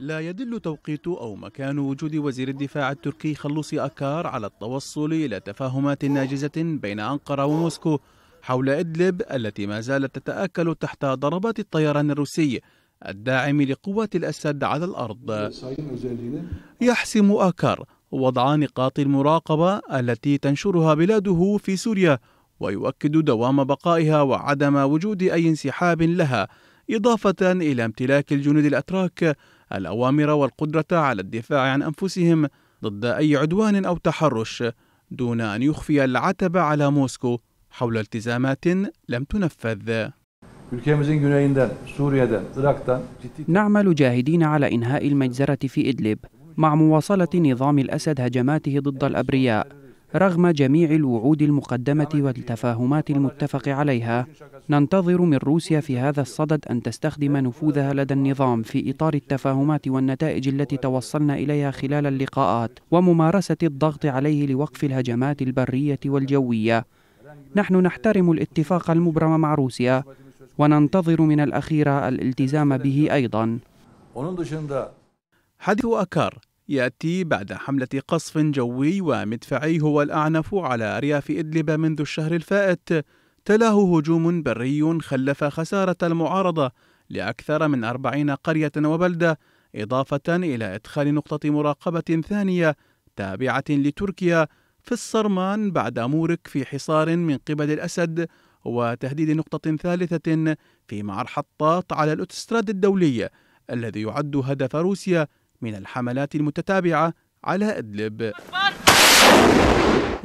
لا يدل توقيت أو مكان وجود وزير الدفاع التركي خلوصي أكار على التوصل إلى تفاهمات ناجزة بين أنقرة وموسكو حول إدلب التي ما زالت تتآكل تحت ضربات الطيران الروسي الداعم لقوات الأسد على الأرض يحسم أكار وضع نقاط المراقبة التي تنشرها بلاده في سوريا ويؤكد دوام بقائها وعدم وجود أي انسحاب لها إضافة إلى امتلاك الجنود الأتراك الأوامر والقدرة على الدفاع عن أنفسهم ضد أي عدوان أو تحرش دون أن يخفي العتب على موسكو حول التزامات لم تنفذ نعمل جاهدين على إنهاء المجزرة في إدلب مع مواصلة نظام الأسد هجماته ضد الأبرياء رغم جميع الوعود المقدمة والتفاهمات المتفق عليها ننتظر من روسيا في هذا الصدد أن تستخدم نفوذها لدى النظام في إطار التفاهمات والنتائج التي توصلنا إليها خلال اللقاءات وممارسة الضغط عليه لوقف الهجمات البرية والجوية نحن نحترم الاتفاق المبرم مع روسيا وننتظر من الأخيرة الالتزام به أيضا حديث أكار يأتي بعد حملة قصف جوي ومدفعي هو الأعنف على أرياف إدلب منذ الشهر الفائت تلاه هجوم بري خلف خسارة المعارضة لأكثر من أربعين قرية وبلدة إضافة إلى إدخال نقطة مراقبة ثانية تابعة لتركيا في الصرمان بعد مورك في حصار من قبل الأسد وتهديد نقطة ثالثة في معر حطاط على الأوتستراد الدولي الذي يعد هدف روسيا من الحملات المتتابعة على إدلب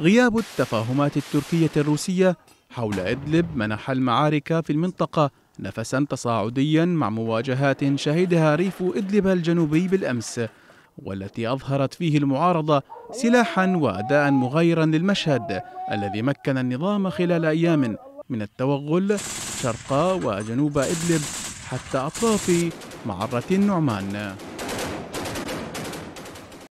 غياب التفاهمات التركية الروسية حول إدلب منح المعارك في المنطقة نفسا تصاعديا مع مواجهات شهدها ريف إدلب الجنوبي بالأمس والتي أظهرت فيه المعارضة سلاحا وأداء مغايرا للمشهد الذي مكن النظام خلال أيام من التوغل شرق وجنوب إدلب حتى أطراف معرة النعمان